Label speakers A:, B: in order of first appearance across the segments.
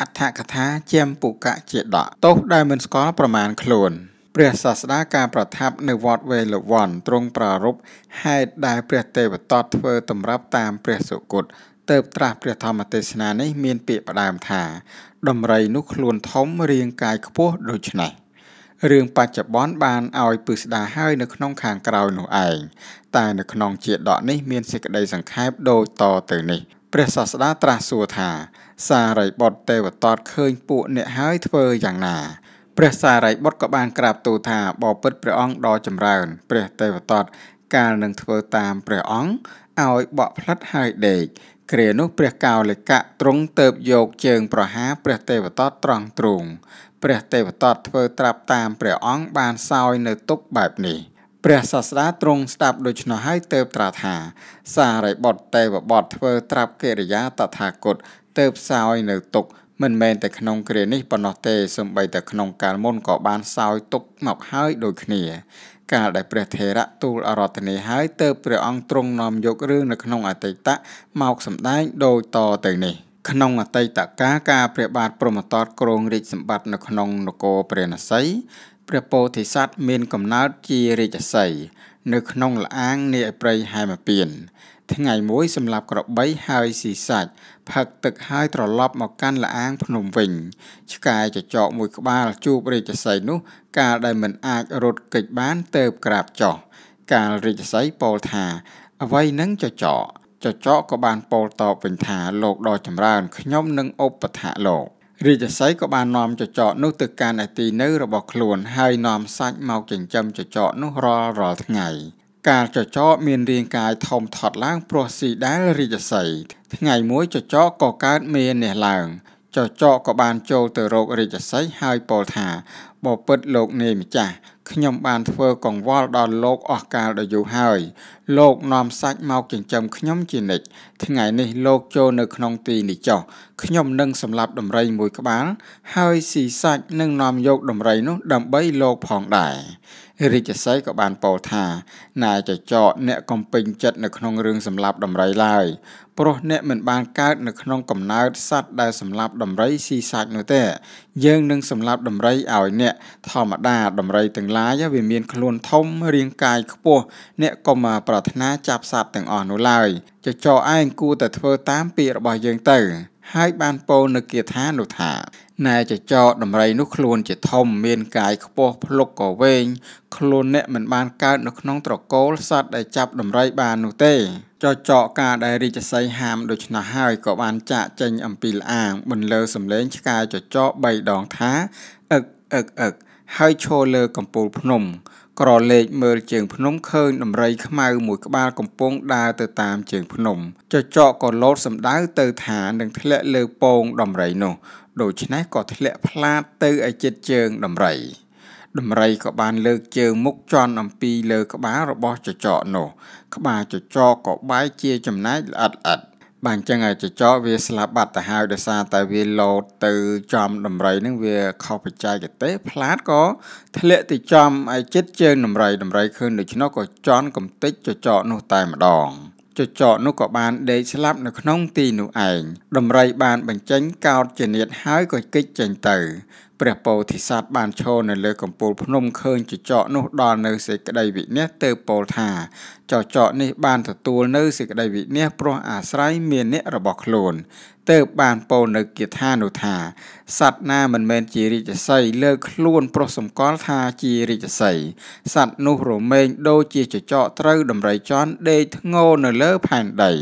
A: អដ្ឋកថាជាមពុកៈជាដកទោសដែលមិនស្គាល់ប្រមាណខ្លួនព្រះសាស្តាការប្រថាប់នៅវត្តវេលវ័នទ្រង់ប្រារព្ធហេតុដែលព្រះទេវតតធ្វើតម្រាប់តាមព្រះសុគតទៅត្រាស់ព្រះធម្មទេសនានេះមានពាក្យផ្ដើមថាដំរីនោះខ្លួនធំរាងកាយខ្ពស់ដូច្នេះរឿងបច្ចុប្បន្នបានឲ្យពិស្ដាហើយនៅក្នុងខាងក្រោយនោះឯងតែនៅក្នុងជាដកនេះមានសេចក្តីសង្ខេបដូចតទៅនេះព្រះសាស្តាត្រាស់សួរថា សារីបុត្រទេវតតឃើញពួកអ្នកហើយធ្វើយ៉ាងណាព្រះសារីបុត្រក៏បានក្រាបទូលថាបបិទ្ធព្រះអង្គដ៏ចម្រើន ព្រះទេវតតកាលនឹងធ្វើតាមព្រះអង្គឲ្យបក់ផ្លិតហើយដេកគ្រានោះព្រះកោលិកៈទ្រង់ទៅបយកជើងប្រហារព្រះទេវតតត្រង់ទ្រូងព្រះទេវតតធ្វើត្រាប់តាមព្រះអង្គបានសោយនៅទុកបែបនេះព្រះសាស្តាទ្រង់ស្ដាប់ដូច្នោះហើយទៅត្រាស់ថា សារៃបុត្រទេវបុត្រធ្វើ ត្រាប់កិរិយាតថាគតទៅផ្សោយនៅទុក មិនមែនតែក្នុងគ្រានេះប៉ុណ្ណោះទេសំបីតែក្នុងកាលមុនក៏បានសោយទុកមកហើយដូចគ្នា កាលដែលព្រះថេរៈទូលអរតនីហើយទៅព្រះអង្គទ្រង់នាំយករឿងនៅក្នុងអតីតមកសម្ដែងដោយតទៅនេះ។ក្នុងអតីតកាលការព្រះបាទព្រហ្មទត្តគ្រងរាជសម្បត្តិនៅក្នុងនគរព្រះនសីព្រះពោធិសត្វមានកំណើតជារាជសីនៅក្នុងលអាងនៃឯព្រៃហែមពៀនថ្ងៃមួយសម្រាប់ក្របីហើយស៊ីសាច់ផឹកទឹកហើយត្រឡប់មកកាន់លអាងភ្នំវិញឆ្កែចចកមួយក្បាលជួបរាជសីនោះ កាលដែលមិនអាចរត់គេចបានទៅក្រាបចោះកាលរាជសីពោលថាអ្វីនឹងចចកចចកក៏បានពោលតបវិញថាលោកដ៏ចម្រើនខ្ញុំនឹងឧបត្ថម្ភលោករាជសីក៏បាននាំចចកនោះទៅកាន់ឯទីនៅរបស់ខ្លួន ហើយនាំសាច់មកចិញ្ចឹមចចកនោះរាល់រាល់ថ្ងៃ កាលចចកមានរាងកាយធំថត់ឡើងព្រោះស៊ីដែលរាជសីថ្ងៃមួយចចកក៏កើតមេនេះឡើង ចចកក៏បានចូលទៅរករាជសីហើយពោលថាបបិទ្ធលោកនាយម្ចាស់ខ្ញុំបានធ្វើកង្វល់ដល់លោកអស់កាលដ៏យូរហើយលោកនាំសាច់មកចិញ្ចឹមខ្ញុំជានិច្ចថ្ងៃនេះលោកចូលនៅក្នុងទីនេះចុះខ្ញុំនឹងសម្លាប់ដំរីមួយក្បាលហើយស៊ីសាច់នឹងនាំយកដំរីនោះដើម្បីលោកផងដែររាជសីក៏បានពោលថាណាចចកអ្នកកំពេញចិត្តនៅក្នុងរឿងសម្លាប់ដំរីឡើយព្រោះអ្នកមិនបានកើតនៅក្នុងកំណើតសត្វដែលសម្លាប់ដំរីស៊ីសាច់នោះទេ យើងនឹងសម្លាប់ដំរីឲ្យអ្នកធម្មតាដំរីទាំងឡាយឡាយវាមានខ្លួនធំរាងកាយខ្ពស់អ្នកក៏មកប្រាថ្នាចាប់សត្វទាំងអស់នោះឡើយចចឯងគួរតែធ្វើតាមពាក្យរបស់យើងទៅ ហើយបានពោលនៅគាថានោះថាណែចចដំរីនោះខ្លួនជាធំមានកាយខ្ពស់ភ្លុកក៏វែងខ្លួនអ្នកមិនបានកើតនៅក្នុងត្រកូលសត្វដែលចាប់ដំរីបាននោះទេចចកការដែលរាជសីហាមដូច្នោះហើយក៏បាន ចាក់ចេញអំពីលអាងបន្លឺសំឡេងឆ្កែចចក3ដងថាអឹកអឹកអឹកហើយឈរលើ កំពូលភ្នំ ក្រឡេកមើលជើងភ្នំឃើញដំរីខ្មៅមួយក្បាលកំពុងដើរទៅតាមជើងភ្នំចចកក៏លោតសម្ដៅទៅថានឹងធ្លាក់លើពងដំរីនោះ ដូច្នេះក៏ធ្លាក់ផ្លាតទៅឯចិត្តជើងដំរីដំរីក៏បាន លើកជើងមុខជន់អំពីលើក្បាលរបស់ចចកនោះក្បាលចចកក៏បែកជាចំណែកល្អិតល្អិតបាទអញ្ចឹងចចកវាស្លាប់បាត់ទៅហើយដោយសារតែវាលោតទៅចំដំរីនឹងវាខុសបច្ចេកទេសផ្លាតក៏ធ្លាក់ទៅចំឲ្យចិត្តជើងដំរីដំរីឃើញដូច្នោះក៏ចន់កំទេចចចកនោះតែម្ដងចចកនោះក៏បានដេកស្លាប់នៅក្នុងទីនោះឯងដំរីបានបញ្ចេញកោតជានិតហើយក៏គេចចេញទៅព្រះពោធិសត្វបានឈរនៅលើកំពូលភ្នំឃើញចចកនោះដល់នៅសេចក្តីវិនិច្ឆ័យទើបពោលថាចចកនេះបានទទួលនៅសេចក្តីវិនិច្ឆ័យព្រោះអាស្រ័យមានអ្នករបស់ខ្លួនទើបបានពោលនៅគាថានោះថា សត្វណាមិនមែនជារាជសីលើខ្លួនព្រោះសម្គាល់ថាជារាជសីសត្វនោះរមែងដូចជាចចកត្រូវដំរីចន់ដេកធ្ងោនៅលើផែនដី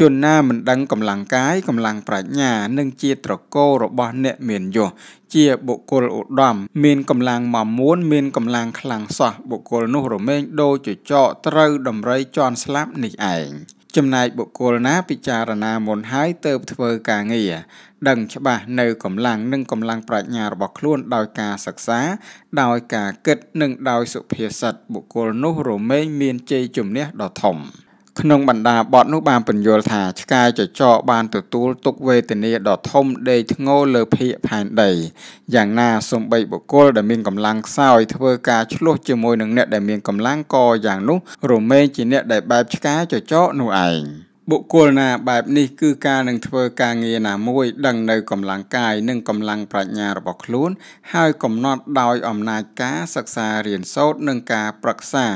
A: ជនណាមិនដឹងកម្លាំងកាយកម្លាំងប្រាជ្ញានិងជាត្រកោរបស់អ្នកមានយសជាបុគ្គលឧត្តមមានកម្លាំងមាំមួនមានកម្លាំងខ្លាំងសោះបុគ្គលនោះរមែងដូចចកត្រូវដំរីជន់ស្លាប់នេះឯងចំណែកបុគ្គលណាពិចារណាមុនហើយទៅធ្វើការងារដឹងច្បាស់នៅកម្លាំងនិងកម្លាំងប្រាជ្ញារបស់ខ្លួនដោយការសិក្សា ដោយការគិតនិងដោយសុភាសិតបុគ្គលនោះរមែងមានជ័យជំនះដ៏ធំក្នុងបណ្ដាបទនោះបានបញ្យល់ថាឆ្កែចចកបានទទួលទុកវេទនាដ៏ធំដេកធ្ងោលើភៀកផែនដីយ៉ាងណាសំបីបុគ្គលដែលមានកម្លាំងខ្សោយធ្វើការឆ្លោះជាមួយនឹងអ្នកដែលមានកម្លាំងកយ៉ាងនោះ រមែងជាអ្នកដែលបែបឆ្កែចចកនោះឯង។បុគ្គលណាបែបនេះគឺការនឹងធ្វើការងារណាមួយដឹងនៅកម្លាំងកាយនិងកម្លាំងប្រាជ្ញារបស់ខ្លួន ហើយកំណត់ដោយអំណាចការសិក្សារៀនសូត្រនិងការប្រឹក្សា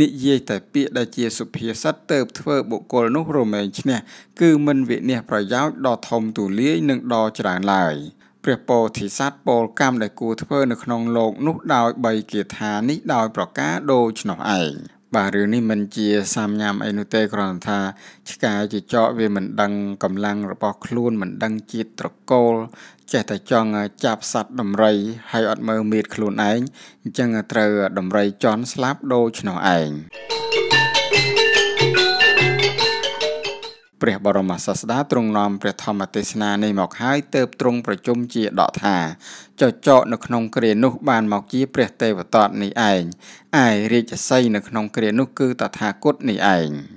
A: និយាយតែពាក្យដែលជាសុភាសិតទៅធ្វើបុគ្គលនោះរមែងឈ្នះគឺមិនវិនិច្ឆ័យប្រយោជន៍ដ៏ធំទូលាយនិងដ៏ច្រើនឡើយព្រះពោធិសត្វពលកម្មដែលគួរធ្វើនៅក្នុងលោកនោះដោយបីគាថានេះដោយប្រការដូច្នោះឯងបាទរឿងនេះមិនជាសាមញ៉ាំអីនោះទេគ្រាន់ថាឆ្កែជាចកវាមិនដឹងកម្លាំងរបស់ខ្លួនមិនដឹងជាតិត្រកូល ចេះតែចង់ចាប់សត្វដំរី ហើយអត់មើលមៀតខ្លួនឯងអញ្ចឹងត្រូវដំរីចន់ស្លាប់ដូច្នោះឯង thank you ព្រះបរមសាស្តាទ្រង់នាំព្រះធម្មទេសនានេះមកហើយទៅបទ្រង់ប្រជុំជាដកថាចចកនៅក្នុងគ្រានោះបានមកជាព្រះទេវតតនេះឯងឯរាជសីនៅក្នុងគ្រានោះគឺតថាគតនេះឯង